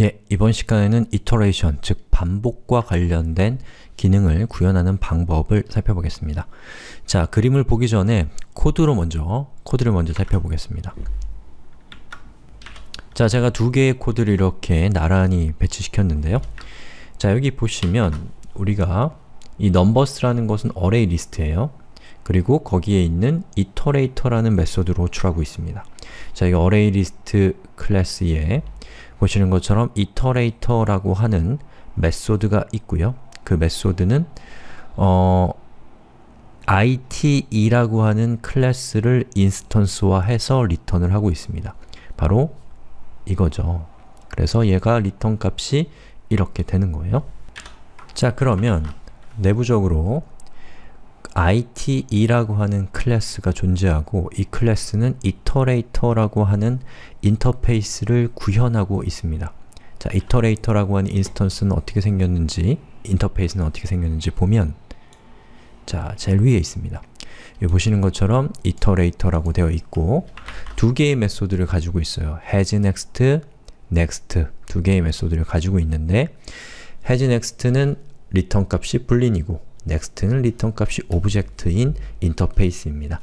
예, 이번 시간에는 이터레이션, 즉 반복과 관련된 기능을 구현하는 방법을 살펴보겠습니다. 자, 그림을 보기 전에 코드로 먼저, 코드를 먼저 살펴보겠습니다. 자, 제가 두 개의 코드를 이렇게 나란히 배치시켰는데요. 자, 여기 보시면 우리가 이 numbers라는 것은 어레이 리스트예요. 그리고 거기에 있는 이터레이터라는 메소드로 호출하고 있습니다. 자, 이 어레이 리스트 클래스에 보시는 것처럼 이터레이터라고 하는 메소드가 있고요. 그 메소드는 어, it라고 이 하는 클래스를 인스턴스화해서 리턴을 하고 있습니다. 바로 이거죠. 그래서 얘가 리턴 값이 이렇게 되는 거예요. 자 그러면 내부적으로 i t 이라고 하는 클래스가 존재하고 이 클래스는 e t r a t o r 라고 하는 인터페이스를 구현하고 있습니다. 자, 이터레이터라고 하는 인스턴스는 어떻게 생겼는지 인터페이스는 어떻게 생겼는지 보면 자, 제일 위에 있습니다. 여기 보시는 것처럼 이터레이터라고 되어 있고 두 개의 메소드를 가지고 있어요. has next, next 두 개의 메소드를 가지고 있는데 has next는 리턴 값이 불린이고 next는 리턴 값이 오브젝트인 인터페이스입니다.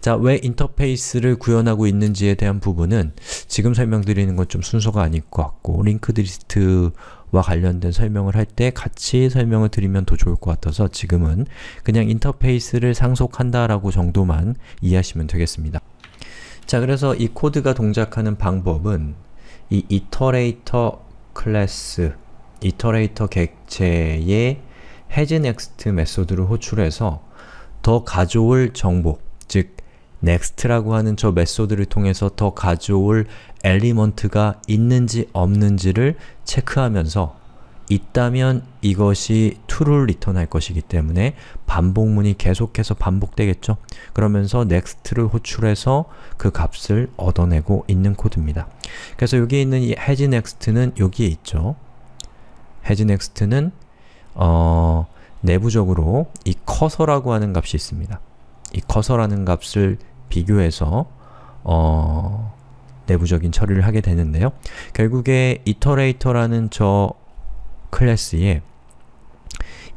자, 왜 인터페이스를 구현하고 있는지에 대한 부분은 지금 설명드리는 건 좀 순서가 아닐 것 같고 링크드 리스트와 관련된 설명을 할 때 같이 설명을 드리면 더 좋을 것 같아서 지금은 그냥 인터페이스를 상속한다라고 정도만 이해하시면 되겠습니다. 자, 그래서 이 코드가 동작하는 방법은 이 iterator class, iterator 객체의 h a 넥스트 메소드를 호출해서 더 가져올 정보, 즉 next라고 하는 저 메소드를 통해서 더 가져올 엘리먼트가 있는지 없는지를 체크하면서 있다면 이것이 true를 리턴할 것이기 때문에 반복문이 계속해서 반복되겠죠? 그러면서 next를 호출해서 그 값을 얻어내고 있는 코드입니다. 그래서 여기 있는 이 hasNext는 여기에 있죠. hasNext는 어, 내부적으로 이 커서라고 하는 값이 있습니다. 이 커서라는 값을 비교해서 어, 내부적인 처리를 하게 되는데요. 결국에 이터레이터라는 저 클래스에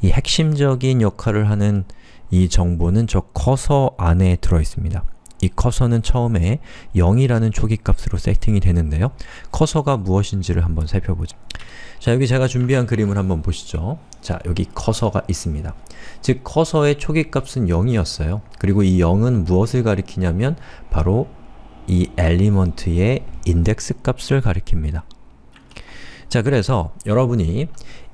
이 핵심적인 역할을 하는 이 정보는 저 커서 안에 들어있습니다. 이 커서는 처음에 0이라는 초기값으로 세팅이 되는데요. 커서가 무엇인지를 한번 살펴보죠. 자, 여기 제가 준비한 그림을 한번 보시죠. 자, 여기 커서가 있습니다. 즉, 커서의 초기값은 0이었어요. 그리고 이 0은 무엇을 가리키냐면 바로 이 엘리먼트의 인덱스 값을 가리킵니다. 자, 그래서 여러분이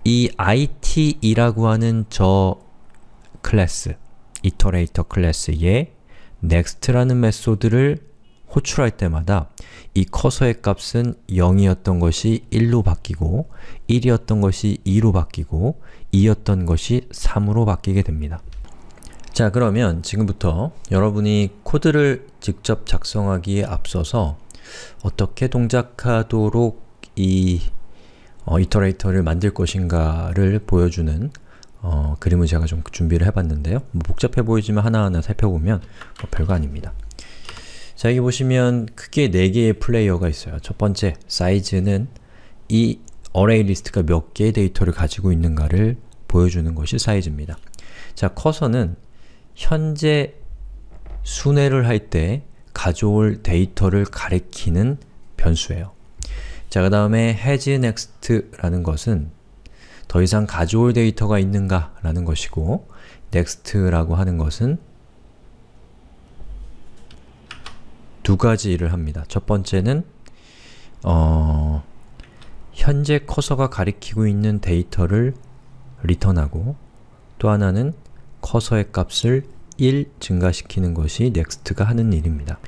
이 it이라고 하는 저 클래스, 이터레이터 클래스의 next라는 메소드를 호출할 때마다 이 커서의 값은 0이었던 것이 1로 바뀌고 1이었던 것이 2로 바뀌고 2였던 것이 3으로 바뀌게 됩니다. 자 그러면 지금부터 여러분이 코드를 직접 작성하기에 앞서서 어떻게 동작하도록 이 어, 이터레이터를 만들 것인가를 보여주는 어, 그림을 제가 좀 준비를 해봤는데요. 뭐 복잡해 보이지만 하나하나 살펴보면 뭐 별거 아닙니다. 자, 여기 보시면 크게 4개의 플레이어가 있어요. 첫 번째, 사이즈는 이 어레이 리스트가 몇 개의 데이터를 가지고 있는가를 보여주는 것이 사이즈입니다. 자, 커서는 현재 순회를 할 때 가져올 데이터를 가리키는 변수예요. 자, 그 다음에 has next라는 것은 더 이상 가져올 데이터가 있는가 라는 것이고 next라고 하는 것은 두 가지 일을 합니다. 첫 번째는 어, 현재 커서가 가리키고 있는 데이터를 리턴하고 또 하나는 커서의 값을 1 증가시키는 것이 next가 하는 일입니다.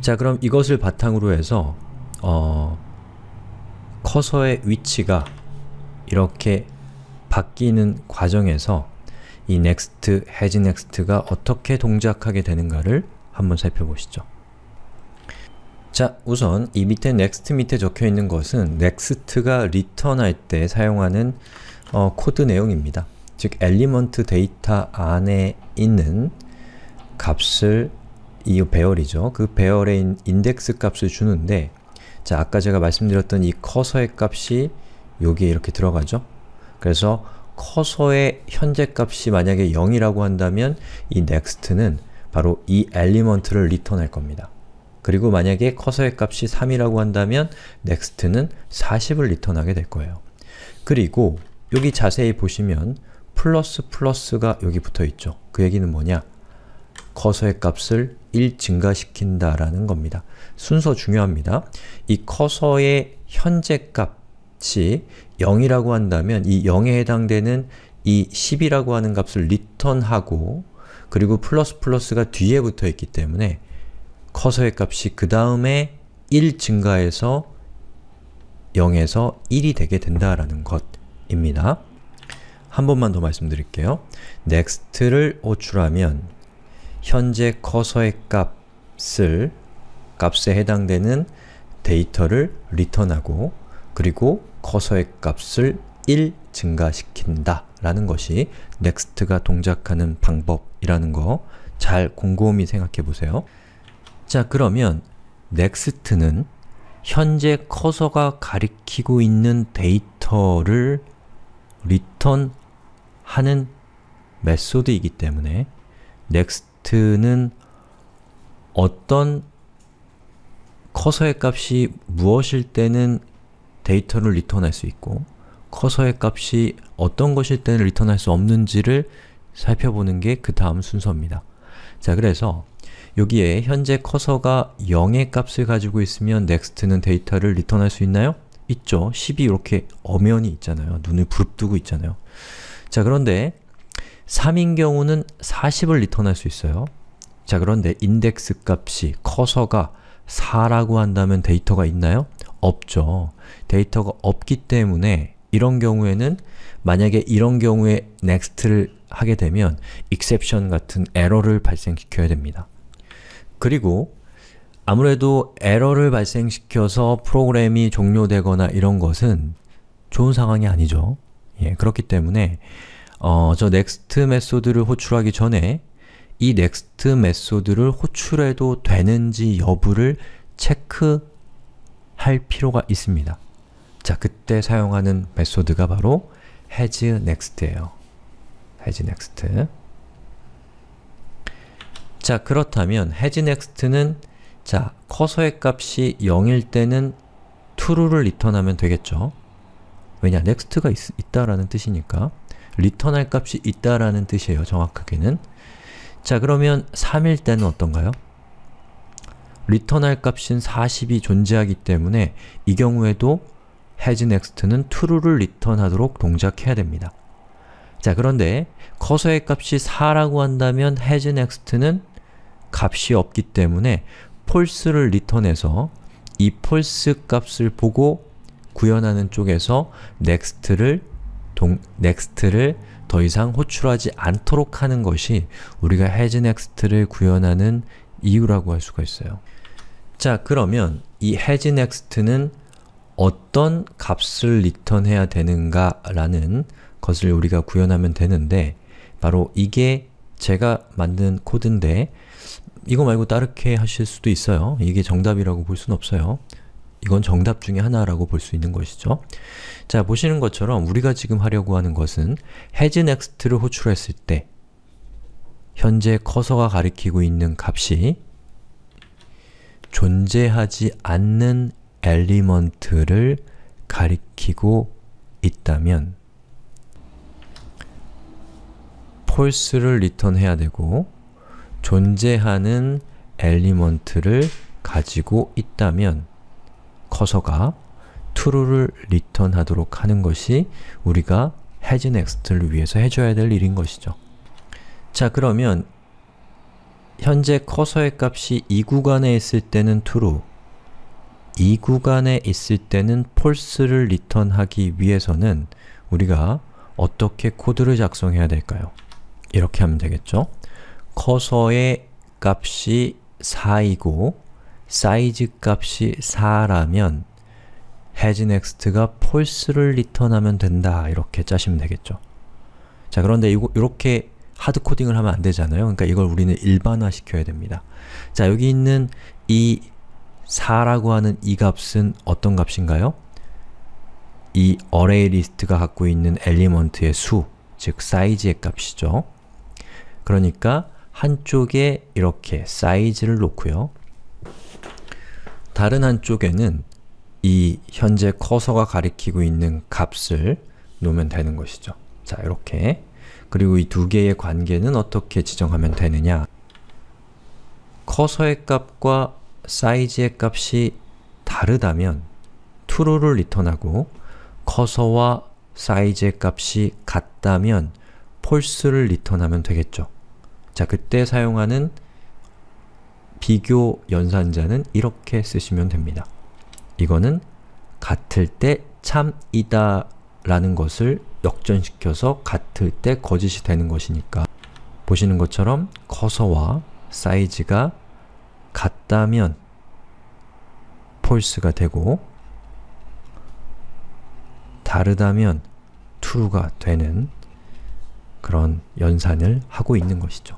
자 그럼 이것을 바탕으로 해서 어, 커서의 위치가 이렇게 바뀌는 과정에서 이 next, has next가 어떻게 동작하게 되는가를 한번 살펴보시죠. 자, 우선 이 밑에 next 밑에 적혀있는 것은 next가 return할 때 사용하는 어, 코드 내용입니다. 즉, element 데이터 안에 있는 값을 이 배열이죠. 그 배열에 인덱스 값을 주는데 자, 아까 제가 말씀드렸던 이 커서의 값이 여기에 이렇게 들어가죠. 그래서 커서의 현재 값이 만약에 0이라고 한다면 이 next는 바로 이 엘리먼트를 리턴할 겁니다. 그리고 만약에 커서의 값이 3이라고 한다면 next는 40을 리턴하게 될 거예요. 그리고 여기 자세히 보시면 플러스 플러스가 여기 붙어 있죠. 그 얘기는 뭐냐? 커서의 값을 1 증가시킨다라는 겁니다. 순서 중요합니다. 이 커서의 현재 값, 값이 0이라고 한다면 이 0에 해당되는 이 10이라고 하는 값을 r e t u r n 하고 그리고 플러스 플러스가 뒤에 붙어 있기 때문에 커서의 값이 그 다음에 1 증가해서 0에서 1이 되게 된다라는 것입니다. 한 번만 더 말씀드릴게요. next를 호출하면 현재 커서의 값을 값에 해당되는 데이터를 r e t u r n 하고 그리고 커서의 값을 1 증가시킨다 라는 것이 next가 동작하는 방법이라는 거 잘 곰곰이 생각해 보세요. 자 그러면 next는 현재 커서가 가리키고 있는 데이터를 r e t u r n 하는 메소드이기 때문에 next는 어떤 커서의 값이 무엇일 때는 데이터를 리턴할 수 있고 커서의 값이 어떤 것일 때는 리턴할 수 없는지를 살펴보는 게 그 다음 순서입니다. 자, 그래서 여기에 현재 커서가 0의 값을 가지고 있으면 next는 데이터를 리턴할 수 있나요? 있죠. 10이 이렇게 엄연히 있잖아요. 눈을 부릅뜨고 있잖아요. 자, 그런데 3인 경우는 40을 리턴할 수 있어요. 자, 그런데 인덱스 값이 커서가 4라고 한다면 데이터가 있나요? 없죠. 데이터가 없기 때문에 이런 경우에는 만약에 이런 경우에 next를 하게 되면 exception 같은 에러를 발생시켜야 됩니다. 그리고 아무래도 에러를 발생시켜서 프로그램이 종료되거나 이런 것은 좋은 상황이 아니죠. 예, 그렇기 때문에 어, 저 next 메소드를 호출하기 전에 이 next 메소드를 호출해도 되는지 여부를 체크할 필요가 있습니다. 자, 그때 사용하는 메소드가 바로 has next예요. has next. 자, 그렇다면 has next는 자, 커서의 값이 0일 때는 true를 리턴하면 되겠죠. 왜냐, next가 있, 다라는 뜻이니까 리턴할 값이 있다라는 뜻이에요, 정확하게는. 자 그러면 3일 때는 어떤가요? 리턴할 값인 40이 존재하기 때문에 이 경우에도 hasNext는 true를 리턴하도록 동작해야 됩니다. 자 그런데 커서의 값이 4라고 한다면 hasNext는 값이 없기 때문에 false를 리턴해서 이 false 값을 보고 구현하는 쪽에서 next를 동, e x t 를더 이상 호출하지 않도록 하는 것이 우리가 has next를 구현하는 이유라고 할 수가 있어요. 자 그러면 이 has next는 어떤 값을 리턴해야 되는가 라는 것을 우리가 구현하면 되는데 바로 이게 제가 만든 코드인데 이거 말고 다르게 하실 수도 있어요. 이게 정답이라고 볼 수는 없어요. 이건 정답 중에 하나라고 볼 수 있는 것이죠. 자, 보시는 것처럼 우리가 지금 하려고 하는 것은 has next를 호출했을 때 현재 커서가 가리키고 있는 값이 존재하지 않는 엘리먼트를 가리키고 있다면 false를 리턴해야 되고 존재하는 엘리먼트를 가지고 있다면 커서가 true를 r e t u r n 하도록 하는 것이 우리가 has next를 위해서 해줘야 될 일인 것이죠. 자 그러면 현재 커서의 값이 이 구간에 있을 때는 true 이 구간에 있을 때는 false를 r e t u r n 하기 위해서는 우리가 어떻게 코드를 작성해야 될까요? 이렇게 하면 되겠죠? 커서의 값이 4이고 사이즈 값이 4라면 hasNext가 false를 리턴하면 된다 이렇게 짜시면 되겠죠. 자 그런데 이거, 이렇게 하드코딩을 하면 안 되잖아요. 그러니까 이걸 우리는 일반화 시켜야 됩니다. 자 여기 있는 이 4라고 하는 이 값은 어떤 값인가요? 이 array l i s t 가 갖고 있는 엘리먼트의 수, 즉 사이즈의 값이죠. 그러니까 한쪽에 이렇게 사이즈를 놓고요. 다른 한쪽에는 이 현재 커서가 가리키고 있는 값을 놓으면 되는 것이죠. 자, 이렇게. 그리고 이 두 개의 관계는 어떻게 지정하면 되느냐 커서의 값과 사이즈의 값이 다르다면 true를 r e t u r n 하고 커서와 사이즈의 값이 같다면 false를 r e t u r n 하면 되겠죠. 자, 그때 사용하는 비교 연산자는 이렇게 쓰시면 됩니다. 이거는 같을 때 참이다 라는 것을 역전시켜서 같을 때 거짓이 되는 것이니까 보시는 것처럼 커서와 사이즈가 같다면 false가 되고 다르다면 true가 되는 그런 연산을 하고 있는 것이죠.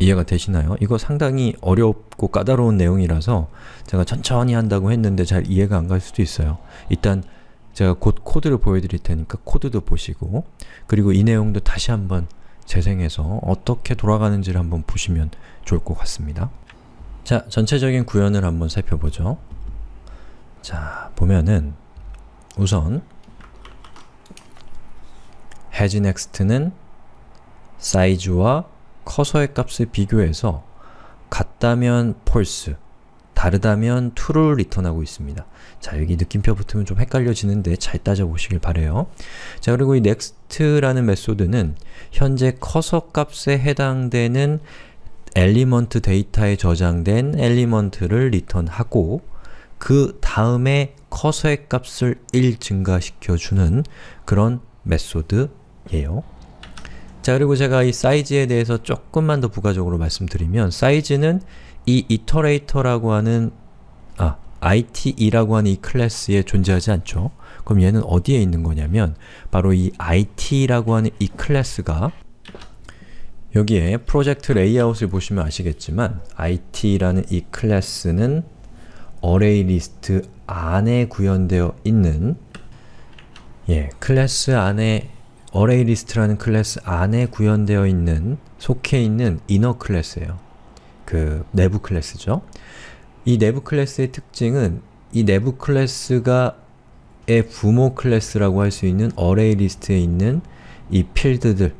이해가 되시나요? 이거 상당히 어렵고 까다로운 내용이라서 제가 천천히 한다고 했는데 잘 이해가 안 갈 수도 있어요. 일단 제가 곧 코드를 보여드릴 테니까 코드도 보시고 그리고 이 내용도 다시 한번 재생해서 어떻게 돌아가는지를 한번 보시면 좋을 것 같습니다. 자, 전체적인 구현을 한번 살펴보죠. 자, 보면은 우선 hasNext는 사이즈와 커서의 값을 비교해서 같다면 false, 다르다면 true를 리턴하고 있습니다. 자, 여기 느낌표 붙으면 좀 헷갈려지는데 잘 따져보시길 바래요. 자, 그리고 이 next라는 메소드는 현재 커서 값에 해당되는 엘리먼트 데이터에 저장된 엘리먼트를 리턴하고 그 다음에 커서의 값을 1 증가시켜주는 그런 메소드예요. 자 그리고 제가 이 사이즈에 대해서 조금만 더 부가적으로 말씀드리면 사이즈는 이 이터레이터라고 하는 아, ITE라고 하는 이 클래스에 존재하지 않죠. 그럼 얘는 어디에 있는 거냐면 바로 이 IT라고 하는 이 클래스가 여기에 프로젝트 레이아웃을 보시면 아시겠지만 IT라는 이 클래스는 어레이 리스트 안에 구현되어 있는 예, 클래스 안에 array list라는 클래스 안에 구현되어 있는 속해 있는 inner 클래스예요. 그 내부 클래스죠. 이 내부 클래스의 특징은 이 내부 클래스가 의 부모 클래스라고 할 수 있는 array 리스트에 있는 이 필드들,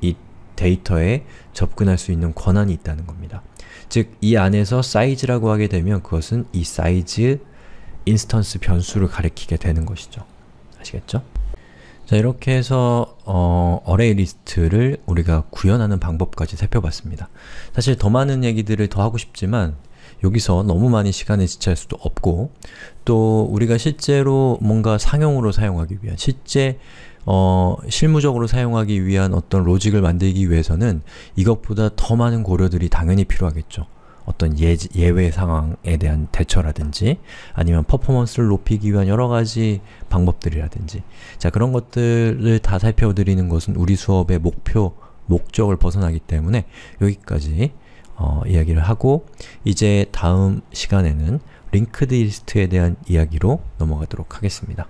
이 데이터에 접근할 수 있는 권한이 있다는 겁니다. 즉, 이 안에서 size라고 하게 되면 그것은 이 size 인스턴스 변수를 가리키게 되는 것이죠. 아시겠죠? 자 이렇게 해서 어, 어레이 리스트를 우리가 구현하는 방법까지 살펴봤습니다. 사실 더 많은 얘기들을 더 하고 싶지만 여기서 너무 많이 시간을 지체할 수도 없고 또 우리가 실제로 뭔가 상용으로 사용하기 위한 실제 어, 실무적으로 사용하기 위한 어떤 로직을 만들기 위해서는 이것보다 더 많은 고려들이 당연히 필요하겠죠. 어떤 예, 예외 상황에 대한 대처라든지 아니면 퍼포먼스를 높이기 위한 여러가지 방법들이라든지 자 그런 것들을 다 살펴드리는 것은 우리 수업의 목표, 목적을 벗어나기 때문에 여기까지 어, 이야기를 하고 이제 다음 시간에는 링크드 리스트에 대한 이야기로 넘어가도록 하겠습니다.